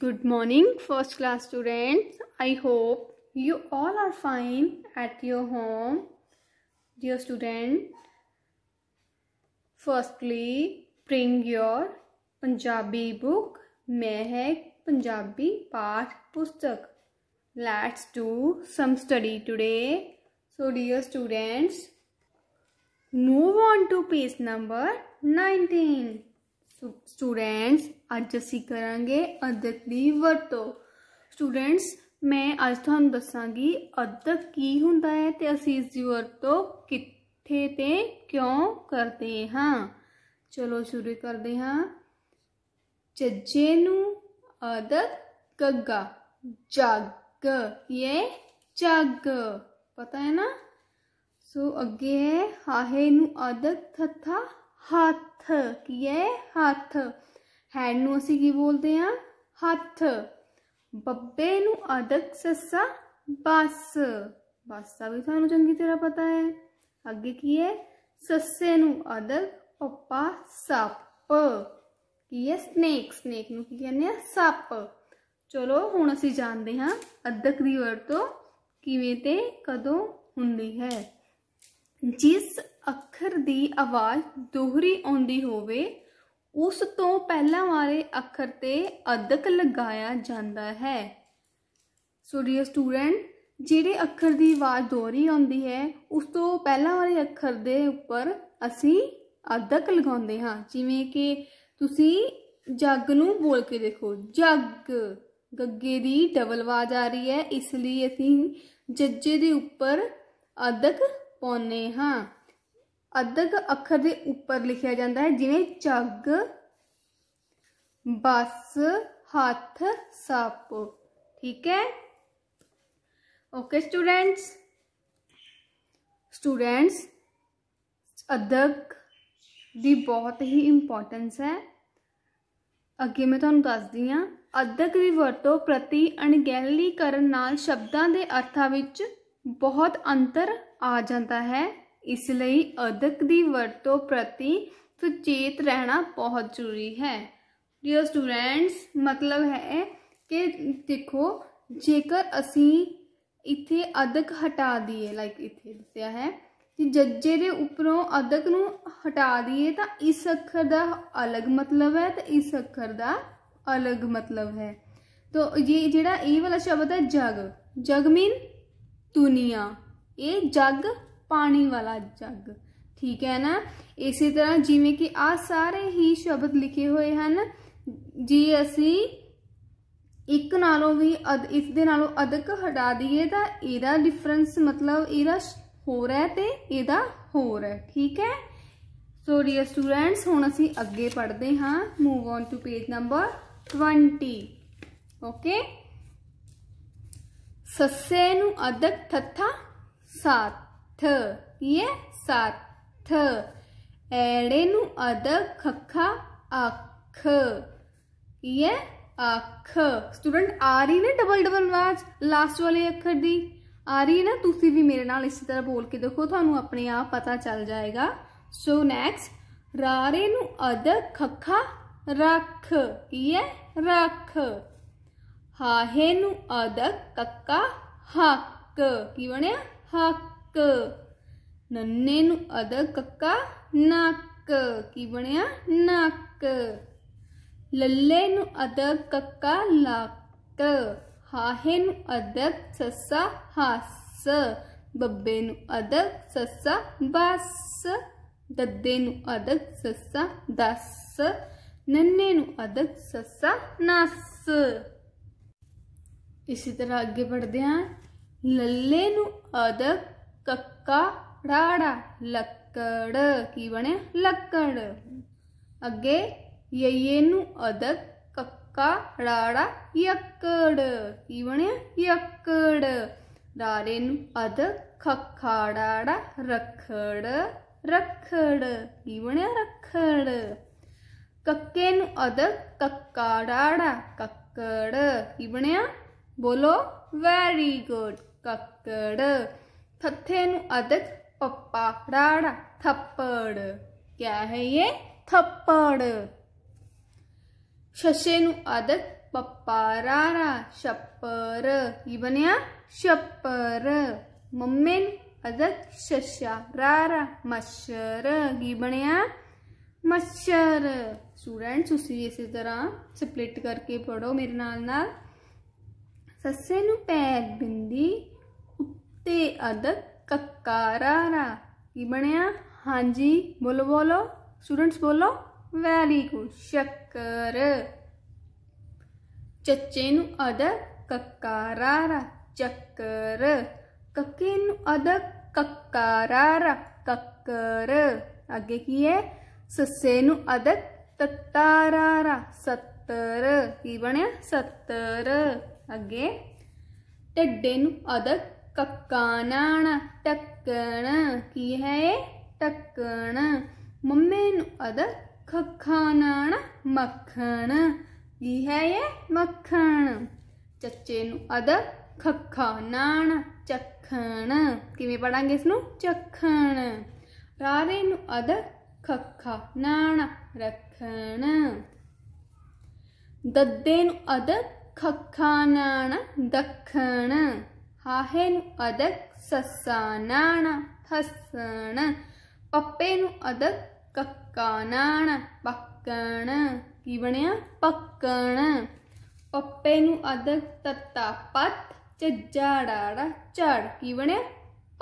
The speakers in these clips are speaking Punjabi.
Good morning, first class students. I hope you all are fine at your home. Dear student, firstly, bring your Punjabi book, Mehak Punjabi Path Pustak. Let's do some study today. So, dear students, move on to page number 19. Students ਅੱਜ ਅਸੀਂ ਕਰਾਂਗੇ ਅਦਕ ਦੀ ਵਰਤੋਂ ਸਟੂਡੈਂਟਸ ਮੈਂ ਅੱਜ ਤੁਹਾਨੂੰ ਦੱਸਾਂਗੀ ਅਦਕ ਕੀ ਹੁੰਦਾ ਹੈ ਤੇ ਅਸੀਂ ਇਸ ਦੀ ਵਰਤੋਂ ਕਿੱਥੇ ਤੇ ਕਿਉਂ ਕਰਦੇ ਹਾਂ ਚਲੋ ਸ਼ੁਰੂ ਕਰਦੇ ਹਾਂ ਜੱਜੇ ਨੂੰ ਅਦਕ ਗੱਗਾ ਜੱਗ ਇਹ ਜੱਗ ਪਤਾ ਹੈ ਨਾ ਸੋ ਅੱਗੇ ਹੈ ਹਾਹੇ ਨੂੰ ਅਦਕ ਥੱਥਾ ਹੱਥ ਕੀ ਹੈ ਹੱਥ ਹੈਡ ਨੂੰ ਅਸੀਂ ਕੀ ਬੋਲਦੇ ਆ ਹੱਥ ਬੱਬੇ ਨੂੰ ਅਦਕ ਸੱਸਾ ਬਸ ਬਸ ਦਾ ਵੀ ਤੁਹਾਨੂੰ ਚੰਗੀ ਤਰ੍ਹਾਂ ਪਤਾ ਹੈ ਅੱਗੇ ਕੀ ਹੈ ਸੱਸੇ ਨੂੰ ਅਦਕ ਪੱਪਾ ਸੱਪ ਕੀ ਹੈ ਸਨੇਕ ਸਨੇਕ ਨੂੰ ਕੀ ਕਹਿੰਦੇ ਆ ਸੱਪ ਚਲੋ ਹੁਣ ਅਸੀਂ ਜਾਣਦੇ ਹਾਂ ਅਦਕ ਦੀ ਵਰਤੋਂ ਕਿਵੇਂ ਤੇ ਕਦੋਂ ਹੁੰਦੀ ਹੈ ਜਿਸ ਅੱਖਰ ਦੀ ਆਵਾਜ਼ ਦੋਹਰੀ ਆਉਂਦੀ ਹੋਵੇ ਉਸ ਤੋਂ ਪਹਿਲਾਂ ਵਾਲੇ ਅੱਖਰ ਤੇ ਅਦਕ ਲਗਾਇਆ ਜਾਂਦਾ ਹੈ ਸੋ ਡੀਅਰ ਸਟੂਡੈਂਟ ਜਿਹੜੇ ਅੱਖਰ ਦੀ ਆਵਾਜ਼ ਦੋਹਰੀ ਆਉਂਦੀ ਹੈ ਉਸ ਤੋਂ ਪਹਿਲਾਂ ਵਾਲੇ ਅੱਖਰ ਦੇ ਉੱਪਰ ਅਸੀਂ ਅਦਕ ਲਗਾਉਂਦੇ ਹਾਂ ਜਿਵੇਂ ਕਿ ਤੁਸੀਂ ਜੱਗ ਨੂੰ ਬੋਲ ਕੇ ਦੇਖੋ ਜੱਗ ਗੱਗੇ ਦੀ ਡਬਲ ਆਵਾਜ਼ ਆ ਰਹੀ ਹੈ ਇਸ ਲਈ ਅਸੀਂ ਜੱਜੇ ਦੇ ਉੱਪਰ ਅਦਕ ਪਾਉਨੇ ਹਾਂ ਅਦਗ ਅੱਖਰ ਦੇ ਉੱਪਰ ਲਿਖਿਆ ਜਾਂਦਾ ਹੈ ਜਿਵੇਂ ਚੱਗ ਬਸ ਹੱਥ ਸੱਪ ਠੀਕ ਹੈ ਓਕੇ ਸਟੂਡੈਂਟਸ ਸਟੂਡੈਂਟਸ ਅਦਗ ਦੀ ਬਹੁਤ ਹੀ ਇੰਪੋਰਟੈਂਸ ਹੈ ਅੱਗੇ ਮੈਂ ਤੁਹਾਨੂੰ ਦੱਸਦੀ ਆ ਅਦਕ ਦੀ ਵਰਤੋਂ ਪ੍ਰਤੀ ਅਣਗਹਿਲੀ ਕਰਨ ਨਾਲ ਸ਼ਬਦਾਂ ਦੇ ਅਰਥਾਂ ਵਿੱਚ ਬਹੁਤ ਅੰਤਰ ਆ ਜਾਂਦਾ ਹੈ ਇਸ ਲਈ ਅਦਕ ਦੀ ਵਰਤੋਂ ਪ੍ਰਤੀ ਸੁਚੇਤ ਰਹਿਣਾ ਬਹੁਤ ਜ਼ਰੂਰੀ ਹੈ ਡੀਅਰ ਸਟੂਡੈਂਟਸ ਮਤਲਬ ਹੈ ਕਿ ਦੇਖੋ ਜੇਕਰ ਅਸੀਂ ਇੱਥੇ ਅਦਕ ਹਟਾ ਦਈਏ ਲਾਈਕ ਇੱਥੇ ਦੱਸਿਆ ਹੈ ਕਿ ਜੱਜੇ ਦੇ ਉੱਪਰੋਂ ਅਦਕ ਨੂੰ ਹਟਾ ਦਈਏ ਤਾਂ ਇਸ ਅੱਖਰ ਦਾ ਅਲੱਗ ਮਤਲਬ ਹੈ ਤੇ ਇਸ ਅੱਖਰ ਦਾ ਅਲੱਗ ਮਤਲਬ ਹੈ ਤੋ ਇਹ ਜਿਹੜਾ ਇਹ ਵਾਲਾ ਸ਼ਬਦ ਹੈ ਜਗ ਜਗ ਮੀਨ ਦੁਨੀਆ ਇਹ ਜਗ ਪਾਣੀ ਵਾਲਾ ਜੱਗ ਠੀਕ ਹੈ ਨਾ ਇਸੇ ਤਰ੍ਹਾਂ ਜਿਵੇਂ ਕਿ ਆ ਸਾਰੇ ਹੀ ਸ਼ਬਦ ਲਿਖੇ ਹੋਏ ਹਨ ਜੀ ਅਸੀਂ ਇੱਕ ਨਾਲੋਂ ਵੀ ਇਸ ਦੇ ਨਾਲੋਂ ਅਦਕ ਹਟਾ ਦਈਏ ਤਾਂ ਇਹਦਾ ਡਿਫਰੈਂਸ ਮਤਲਬ ਇਹਦਾ ਹੋਰ ਹੈ ਤੇ ਇਹਦਾ ਹੋਰ ਹੈ ਠੀਕ ਹੈ ਸੋ ਡੀਅਰ ਸਟੂਡੈਂਟਸ ਹੁਣ ਅਸੀਂ ਅੱਗੇ ਪੜ੍ਹਦੇ ਹਾਂ move on to page number 20 okay ਸੱਸੇ ਨੂੰ ਅਦਕ ਥੱਥਾ ਸਾਥ ਥ ये ਸਾਤ ਥ ਐੜੇ ਨੂੰ ਅਦ ખખા આખ યે ਅਖ ਸਟੂਡੈਂਟ ਆ ਰਹੀ ਨੇ ਡਬਲ ਡਬਲ ਆਵਾਜ਼ ਲਾਸਟ ਵਾਲੇ ਅੱਖਰ ਦੀ ਆ ਰਹੀ ਹੈ ਨਾ ਤੁਸੀਂ ਵੀ ਮੇਰੇ ਨਾਲ ਇਸੇ ਤਰ੍ਹਾਂ ਬੋਲ ਕੇ ਦੇਖੋ ਤੁਹਾਨੂੰ ਆਪਣੇ ਆਪ ਪਤਾ ਚੱਲ ਜਾਏਗਾ ਸੋ ਨੈਕਸਟ ਰਾਰੇ ਨੂੰ ਅਦ ਖਖਾ ਰੱਖ ਏ ਰੱਖ ਹਾਹੇ ਨੂੰ ਅਦ ਕੱਕਾ ਹੱਕ ਕੀ ਬਣਿਆ ਹੱਕ ਨੱਕ ਨੰਨੇ ਨੂੰ ਅਦਰ ਕੱਕਾ ਨੱਕ ਕੀ ਬਣਿਆ ਨੱਕ ਲੱਲੇ ਨੂੰ ਅਦਰ ਕੱਕਾ ਲੱਕ ਹਾਹੇ ਨੂੰ ਅਦਰ ਸੱਸਾ ਹੱਸ ਬੱਬੇ ਨੂੰ ਅਦਰ ਸੱਸਾ ਬਸ ਦੱਦੇ ਨੂੰ ਅਦਰ ਸੱਸਾ ਦਸ ਨੰਨੇ ਨੂੰ ਅਦਰ ਸੱਸਾ ਨਸ ਇਸੇ ਤਰ੍ਹਾਂ ਅੱਗੇ ਪੜਦੇ ਹਾਂ ਲੱਲੇ ਨੂੰ ਅਦਕ ਕੱਕਾ ੜਾੜਾ ਲੱਕੜ ਕੀ ਬਣਿਆ ਲੱਕੜ ਅੱਗੇ ਯਏ ਨੂੰ ਅਦਕ ਕੱਕਾ ੜਾੜਾ ਯੱਕੜ ਕੀ ਬਣਿਆ ਯੱਕੜ ਰਾਰੇ ਨੂੰ ਅਦਕ ਖਖਾੜਾੜਾ ਰਖੜ ਰਖੜ ਕੀ ਬਣਿਆ ਰਖੜ ਕੱਕੇ ਨੂੰ ਅਦਕ ਕੱਕਾ ੜਾੜਾ ਕੱਕੜ ਕੀ ਬਣਿਆ ਬੋਲੋ ਵੈਰੀ ਗੁੱਡ ਕੱਕੜ ਥੱਥੇ ਨੂੰ ਅਦਕ ਪੱਪਾ ੜਾੜਾ ਥੱਪੜ ਕਿਆ ਹੈ ਇਹ ਥੱਪੜ ਸ਼ਸ਼ੇ ਨੂੰ ਅਦਕ ਪੱਪਾ ੜਾੜਾ ਛੱਪਰ ਇਹ ਬਣਿਆ ਛੱਪਰ ਮੰਮੇ ਨੂੰ ਅਦਕ ਸ਼ਸ਼ਾ ੜਾੜਾ ਮਸ਼ਰ ਇਹ ਬਣਿਆ ਮਸ਼ਰ ਸਟੂਡੈਂਟ ਤੁਸੀਂ ਇਸੇ ਤਰ੍ਹਾਂ ਸਪਲਿਟ ਕਰਕੇ ਪੜੋ ਮੇਰੇ ਨਾਲ ਨਾਲ ਸੱਸੇ ਨੂੰ ਪੈਰ ਬਿੰਦੀ ਤੇ ਅਦਕ ਕਕਾਰਾਰਾ ਕੀ ਬਣਿਆ ਹਾਂਜੀ ਬੋਲੋ ਬੋਲੋ ਸਟੂਡੈਂਟਸ ਬੋਲੋ ਵੈਰੀ ਗੁੱਡ ਸ਼ੱਕਰ ਚੱਚੇ ਨੂੰ ਅਦ ਕਕਾਰਾਰਾ ਚੱਕਰ ਕੱਕੇ ਨੂੰ ਅਦ ਕਕਾਰਾਰਾ ਕੱਕਰ ਅੱਗੇ ਕੀ ਹੈ ਸੱਸੇ ਨੂੰ ਅਦ ਤਤਾਰਾਰਾ ਸੱਤਰ ਕੀ ਬਣਿਆ ਸੱਤਰ ਅੱਗੇ ਟੱਡੇ ਨੂੰ ਅਦ ਕੱਕਾ ਨਾਣਾ ਟੱਕਣ ਕੀ ਹੈ ਇਹ ਟੱਕਣ ਮੰਮੇ ਨੂੰ ਅਦ ਖੱਖਾ ਮੱਖਣ ਕੀ ਹੈ ਇਹ ਮੱਖਣ ਚੱਚੇ ਨੂੰ ਅਦ ਖੱਖਾ ਨਾਣਾ ਚੱਖਣ ਕਿਵੇਂ ਪੜਾਂਗੇ ਇਸ ਨੂੰ ਚੱਖਣ ਰਾਰੇ ਨੂੰ ਅਦ ਖੱਖਾ ਨਾਣ ਰੱਖਣ ਦੱਦੇ ਨੂੰ ਅਦ ਖੱਖਾ ਨਾਣ ਦੱਖਣ ਹਾਹੇ ਨੂੰ ਅਦਕ ਨਾਣਾ ਹਸਣ ਪੱਪੇ ਨੂੰ ਅਦਕ ਨਾਣਾ ਪੱਕਣ ਕੀ ਬਣਿਆ ਪੱਕਣ ਪੱਪੇ ਨੂੰ ਅਦਕ ਤੱਤਾ ਪੱਤ ਚੱਜਾੜਾ ਝੜ ਕੀ ਬਣਿਆ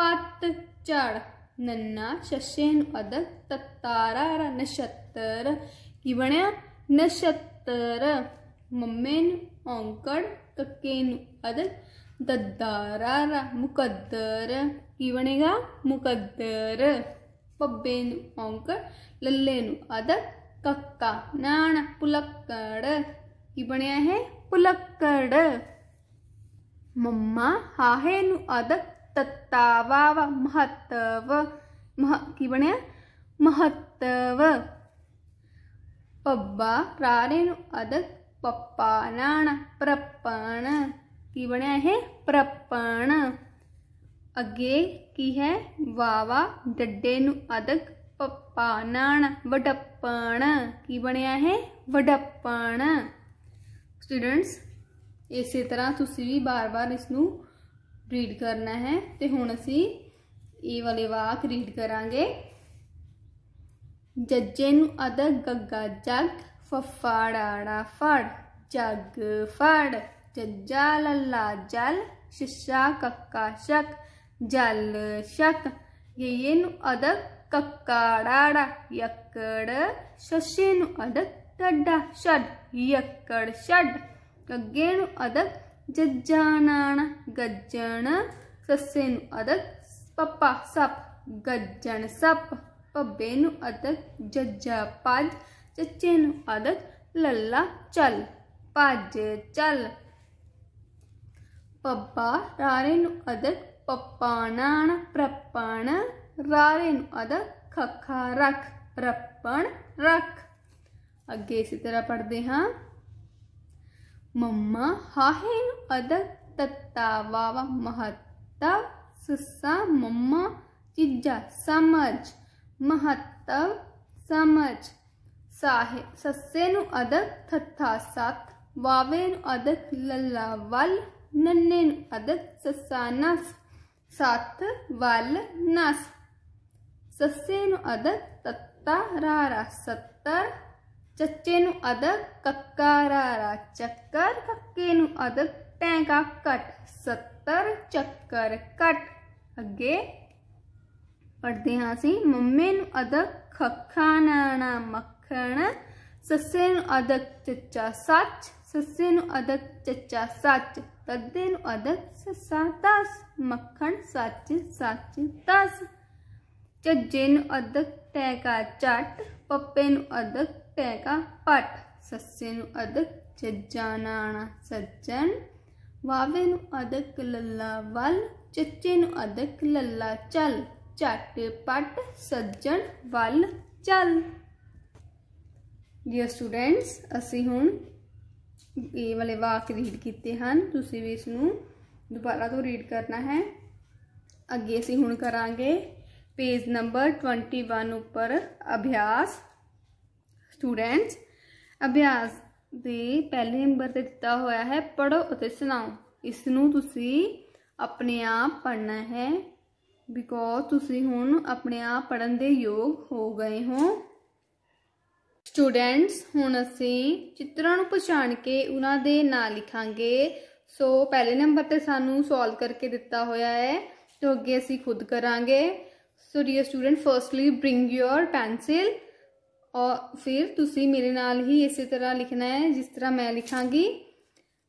ਪੱਤ ਝੜ ਨੰਨਾ ਸ਼ਸ਼ੇ ਨੂੰ ਅਦਕ ਰ ਨਛੱਤਰ ਕੀ ਬਣਿਆ ਨਸ਼ਤਰ ਮੰਮੇ ਨੂੰ ਔਂਕੜ ਕੱਕੇ ਨੂੰ ਅਦਕ ದದ್ದಾರ ಮುಕದ್ದರ ಇವಣಿಗ ಮುಕದ್ದರ ಪಬ್ಬೇನು ಅಂಕ ಲಲ್ಲೇನು ಅದ ಕಕ್ಕ ನಾಣ ಪುಲಕ್ಕಡ ಇವಣಿಯ ಹೇ ಪುಲಕ್ಕಡ ಮಮ್ಮ ಹಾಹೇನು ಅದ ತತ್ತಾವಾವ ಮಹತ್ತವ ಮಹ ಇವಣಿಯ ಮಹತ್ತವ ಪಬ್ಬ ಪ್ರಾರೇನು ಅದ ನಾಣ ಪ್ರಪ್ಪಣ ਕੀ ਬਣਿਆ ਇਹ ਪ੍ਰਪਣ ਅੱਗੇ ਕੀ ਹੈ ਵਾਵਾ ਡੱਡੇ ਨੂੰ ਅਦਕ ਪੱਪਾ ਨਾਣ ਵਡੱਪਣ ਕੀ ਬਣਿਆ ਹੈ ਵਡੱਪਣ ਸਟੂਡੈਂਟਸ ਇਸੇ ਤਰ੍ਹਾਂ ਤੁਸੀਂ ਵੀ ਬਾਰ-ਬਾਰ ਇਸ ਨੂੰ ਰੀਡ ਕਰਨਾ ਹੈ ਤੇ ਹੁਣ ਅਸੀਂ ਇਹ ਵਾਲੇ ਵਾਕ ਰੀਡ ਕਰਾਂਗੇ ਜੱਜੇ ਨੂੰ ਅਦਕ ਗੱਗਾ ਜੱਗ ਫਫਾੜਾੜਾ ਫੜ ਜੱਗ ਫੜ जज्जा लल्ला जल शिशा कक्का शक जल शक ಏನು ಅದಕ್ಕ ಕಕ್ಕಾಡಾಡ ಎಕ್ಕಡ ಶಶೇನು ಅದಕ್ ಡಡ್ಡ ಷಡ್ ಎಕ್ಕಡ ಷಡ್ ಗಗ್ಗೇನು ಅದಕ್ ಜಜ್ಜಾನಾಣ ಗಜ್ಜಣ ಸಸ್ಸೇನು ಅದಕ್ ಪಪ್ಪ ಸಪ್ ಗಜ್ಜಣ ಸಪ್ ಪಬ್ಬೇನು ಅದಕ್ ಜಜ್ಜ ಪಾಜ್ ಚಚ್ಚೇನು ಅದಕ್ ಲಲ್ಲ ಚಲ್ ಪಾಜ್ ಚಲ್ ਪੱਪਾ ਰਾਰੇ ਨੂੰ ಅದ ਪੱਪਾਣਾਣ ਪ੍ਰਪਾਣ ਰਾਰੇ ਨੂੰ ਅਦਾ ਖਖਾ ਰਖ ਪ੍ਰਪਣ ਰਖ ਅੱਗੇ ਇਸੇ ਤਰ੍ਹਾਂ ਪੜ੍ਹਦੇ ਹਾਂ ਮੰਮਾ ਹਾਹੇ ਨੂੰ ਅਦਾ ਤੱਤਾ ਵਾਵਾ ਮਹੱਤਾ ਸੱਸਾ ਮੰਮਾ ਚਿੱਜਾ ਸਮਝ ਮਹੱਤਵ ਸਮਝ ਸਾਹੇ ਸੱਸੇ ਨੂੰ ਅਦਕ ਥੱਥਾ ਸੱਤ ਵਾਵੇ ਨੂੰ ਅਦਕ ਲੱਲਾ ਵੱਲ ਨੰਨੇ ਨੂੰ ਅਦਦ ਸੱਸਾ ਨਸ ਸੱਤ ਵੱਲ ਨਸ ਸੱਸੇ ਨੂੰ ਅਦ ਤੱਤਾ ਰਾਰਾ ਸੱਤਰ ਚੱਚੇ ਨੂੰ ਅਦ ਕੱਕਾ ਰਾਰਾ ਚੱਕਰ ਕੱਕੇ ਨੂੰ ਅਦ ਟੈਂਕਾ ਕਟ 70 ਚੱਕਰ ਕਟ ਅੱਗੇ ਪੜਦੇ ਹਾਂ ਅਸੀਂ ਮੰਮੇ ਨੂੰ ਅਦ ਖੱਖਾ ਨਾਣਾ ਮੱਖਣ ਸੱਸੇ ਨੂੰ ਅਦ ਚੱਚਾ ਸੱਚ ਸੱਸੇ ਨੂੰ ਅਦ ਚੱਚਾ ਸੱਚ ਤੱਦੇ ਨੂੰ ਅਦਦ ਸੱਸਾ 10 ਮੱਖਣ ਸੱਚ ਸੱਚ 10 ਚੱਜੇ ਨੂੰ ਅਦਦ ਟੈਕਾ ਚਟ ਪੱਪੇ ਨੂੰ ਅਦਦ ਟੈਕਾ ਪਟ ਸੱਸੇ ਨੂੰ ਅਦਦ ਚੱਜਾ ਨਾਣਾ ਸੱਜਣ ਵਾਵੇ ਨੂੰ ਅਦਕ ਲੱਲਾ ਵੱਲ ਚੱਚੇ ਨੂੰ ਅਦਕ ਲੱਲਾ ਚੱਲ ਚਟ ਪਟ ਸੱਜਣ ਵੱਲ ਚੱਲ ਡੀਅਰ ਸਟੂਡੈਂਟਸ ਅਸੀਂ ਹੁਣ ਇਹ ਵਾਲੇ ਵਾਕ ਰੀਡ ਕੀਤੇ ਹਨ ਤੁਸੀਂ ਵੀ ਇਸ ਨੂੰ ਦੁਬਾਰਾ ਤੋਂ ਰੀਡ ਕਰਨਾ ਹੈ ਅੱਗੇ ਅਸੀਂ ਹੁਣ ਕਰਾਂਗੇ ਪੇਜ ਨੰਬਰ 21 ਉੱਪਰ ਅਭਿਆਸ ਸਟੂਡੈਂਟਸ ਅਭਿਆਸ ਦੇ ਪਹਿਲੇ ਨੰਬਰ ਤੇ ਦਿੱਤਾ ਹੋਇਆ ਹੈ ਪੜੋ ਅਤੇ ਸੁਣਾਓ ਇਸ ਨੂੰ ਤੁਸੀਂ ਆਪਣੇ ਆਪ ਪੜਨਾ ਹੈ ਬਿਕੋਜ਼ ਤੁਸੀਂ ਹੁਣ ਆਪਣੇ ਆਪ ਪੜਨ ਦੇ ਯੋਗ ਹੋ ਗਏ ਹੋ ਸਟੂਡੈਂਟਸ ਹੁਣ ਅਸੀਂ ਚਿੱਤਰਾਂ ਨੂੰ ਪਛਾਣ ਕੇ ਉਹਨਾਂ ਦੇ ਨਾਂ ਲਿਖਾਂਗੇ ਸੋ ਪਹਿਲੇ ਨੰਬਰ ਤੇ ਸਾਨੂੰ ਸੋਲਵ ਕਰਕੇ ਦਿੱਤਾ ਹੋਇਆ ਹੈ ਤੇ ਅੱਗੇ ਅਸੀਂ ਖੁਦ ਕਰਾਂਗੇ so dear student firstly bring your pencil ਔਰ ਫਿਰ ਤੁਸੀਂ ਮੇਰੇ ਨਾਲ ਹੀ ਇਸੇ ਤਰ੍ਹਾਂ ਲਿਖਣਾ ਹੈ ਜਿਸ ਤਰ੍ਹਾਂ ਮੈਂ ਲਿਖਾਂਗੀ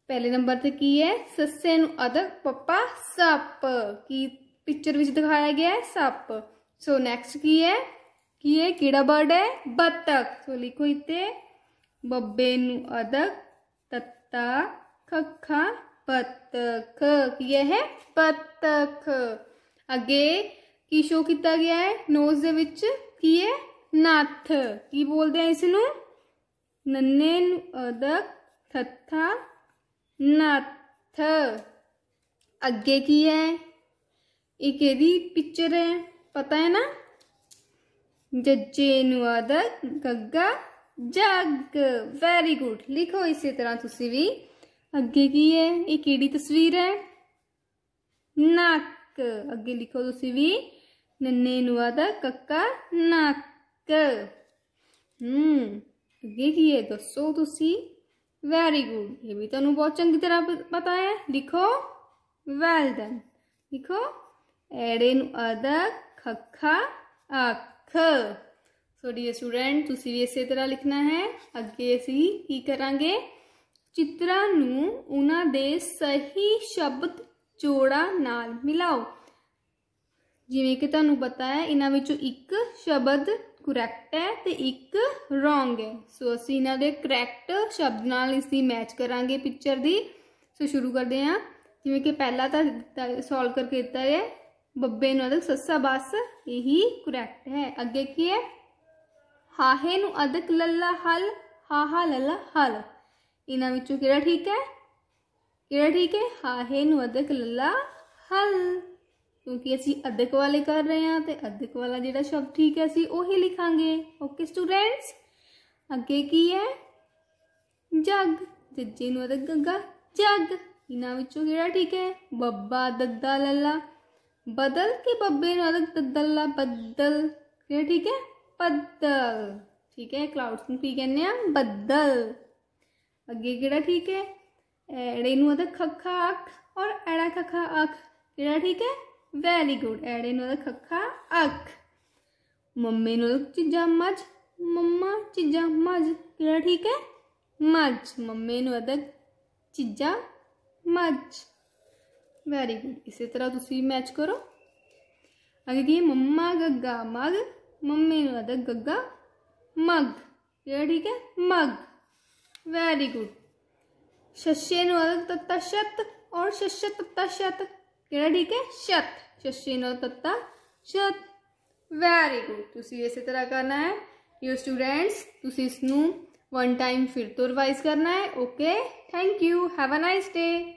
ਪਹਿਲੇ ਨੰਬਰ ਤੇ ਕੀ ਹੈ ਸੱਸੇ ਨੂੰ ਅਦਕ ਪੱਪਾ ਸੱਪ ਕੀ ਪਿਕਚਰ ਵਿੱਚ ਦਿਖਾਇਆ ਗਿਆ ਹੈ ਸੱਪ ਸੋ ਨੈਕਸਟ ਕੀ ਹੈ ये कीड़ा बर्ड है बत्तख तो लिखो इतने बब्बेनु अदक तत्ता खखा बत्तख ये है बत्तख अगे की शो किया गया है नोज ਦੇ ਵਿੱਚ ਕੀ ਹੈ ਨੱਥ ਕੀ ਬੋਲਦੇ ਆ ਇਸ ਨੂੰ ਨੰਨੇ ਨੂੰ ਅਦਕ ਥੱਥਾ ਨੱਥ ਅੱਗੇ ਕੀ ਹੈ ਇਹ ਕਿਹਦੀ ਜੱਜੇਨੂ ਅਦਕ ਗੱਗਾ ਜੱਗ ਵੈਰੀ ਗੁੱਡ ਲਿਖੋ ਇਸੇ ਤਰ੍ਹਾਂ ਤੁਸੀਂ ਵੀ ਅੱਗੇ ਕੀ ਹੈ ਇਹ ਕਿਹੜੀ ਤਸਵੀਰ ਹੈ ਨੱਕ ਅੱਗੇ ਲਿਖੋ ਤੁਸੀਂ ਵੀ ਨੰਨੇ ਨੂੰ ਆਦਾ ਕੱਕਾ ਨੱਕ ਹੂੰ ਅੱਗੇ ਕੀ ਹੈ ਦੱਸੋ ਤੁਸੀਂ ਵੈਰੀ ਗੁੱਡ ਇਹ ਵੀ ਤੁਹਾਨੂੰ ਬਹੁਤ ਚੰਗੀ ਤਰ੍ਹਾਂ ਪਤਾ ਹੈ ਲਿਖੋ ਵੈਲ ਡਨ ਲਿਖੋ ਐੜੇ ਨੂੰ ਆਦਾ ਖੱਖਾ ਅੱਖ ਅੱਖ ਸੋ ਡੀਅਰ ਸਟੂਡੈਂਟ ਤੁਸੀਂ ਵੀ ਇਸੇ ਤਰ੍ਹਾਂ ਲਿਖਣਾ ਹੈ ਅੱਗੇ ਅਸੀਂ ਕੀ ਕਰਾਂਗੇ ਚਿੱਤਰਾਂ ਨੂੰ ਉਹਨਾਂ ਦੇ ਸਹੀ ਸ਼ਬਦ ਜੋੜਾ ਨਾਲ ਮਿਲਾਓ ਜਿਵੇਂ ਕਿ ਤੁਹਾਨੂੰ ਪਤਾ ਹੈ ਇਹਨਾਂ ਵਿੱਚੋਂ ਇੱਕ ਸ਼ਬਦ ਕਰੈਕਟ ਹੈ ਤੇ ਇੱਕ ਰੋਂਗ ਹੈ ਸੋ ਅਸੀਂ ਇਹਨਾਂ ਦੇ ਕਰੈਕਟ ਸ਼ਬਦ ਨਾਲ ਇਸ ਦੀ ਮੈਚ ਕਰਾਂਗੇ ਪਿਕਚਰ ਦੀ ਸੋ ਸ਼ੁਰੂ ਕਰਦੇ ਹਾਂ ਜਿਵੇਂ ਕਿ ਪਹਿਲਾ ਤਾਂ ਸੋਲਵ ਕਰਕੇ ਦਿੱਤਾ ਹੈ ਬੱਬੇ ਨੂੰ ਅਦਕ ਸੱਸਾ ਬਸ ਇਹੀ ਕਰੈਕਟ ਹੈ ਅੱਗੇ ਕੀ ਹੈ ਹਾਹੇ ਨੂੰ ਅਦਕ ਲੱਲਾ ਹਲ ਹਾਹਾ ਲੱਲਾ ਹਲ ਇਹਨਾਂ ਵਿੱਚੋਂ ਕਿਹੜਾ ਠੀਕ ਹੈ ਕਿਹੜਾ ਠੀਕ ਹੈ ਹਾਹੇ ਨੂੰ ਅਦਕ ਲੱਲਾ ਹਲ ਕਿਉਂਕਿ ਅਸੀਂ ਅਦਕ ਵਾਲੇ ਕਰ ਰਹੇ ਹਾਂ ਤੇ ਅਦਕ ਵਾਲਾ ਜਿਹੜਾ ਸ਼ਬਦ ਠੀਕ ਹੈ ਅਸੀਂ ਉਹੀ ਲਿਖਾਂਗੇ ਓਕੇ ਸਟੂਡੈਂਟਸ ਅੱਗੇ ਕੀ ਹੈ ਜੱਗ ਜੱਜੇ ਨੂੰ ਅਦਕ ਗੱਗਾ ਜੱਗ ਇਹਨਾਂ ਵਿੱਚੋਂ ਕਿਹੜਾ ਠੀਕ ਹੈ ਬੱਬਾ ਦੱਦਾ ਲੱਲਾ ਬੱਬੇ के बब्बे दल्ला ਬੱਦਲ ਕਿਹਾ ਠੀਕ ਹੈ ਬੱਦਲ ਠੀਕ ਹੈ ਕਲਾਉਡਸ ਨੂੰ ਕੀ ਕਹਿੰਦੇ ਆ ਬੱਦਲ ਅੱਗੇ ਕਿਹੜਾ ਠੀਕ ਹੈ ਐੜੇ ਨੂੰ ਆਦਾ ਖੱਖਾ ਅੱਖ ਔਰ ਐੜਾ ਖੱਖਾ ਅੱਖ ਕਿਹੜਾ ਠੀਕ ਹੈ ਵੈਰੀ ਗੁੱਡ ਐੜੇ ਨੂੰ ਆਦਾ ਖੱਖਾ ਅੱਖ ਮੰਮੀ ਨੂੰ ਚੀਜ਼ਾਂ ਮੱਝ ਮੰਮਾ ਚੀਜ਼ਾਂ ਮੱਝ ਕਿਹੜਾ ਠੀਕ ਹੈ ਮੱਝ ਮੰਮੀ ਨੂੰ ਆਦਾ ਚੀਜ਼ਾਂ ਮੱਝ वेरी गुड इसी तरह तुम मैच करो आगे मम्मा गग्गा मग मम्मी अदग गग्गा मग ठीक है मग वेरी गुड शस्येनु अदग तत्ता शत और शश्य तत्ता शत ये ठीक है शत शस्येनु तत्ता शत वेरी गुड तुम इस तरह करना है यो स्टूडेंट्स तुम इस वन टाइम फिर तो रिवाइज करना है okay thank you have a nice day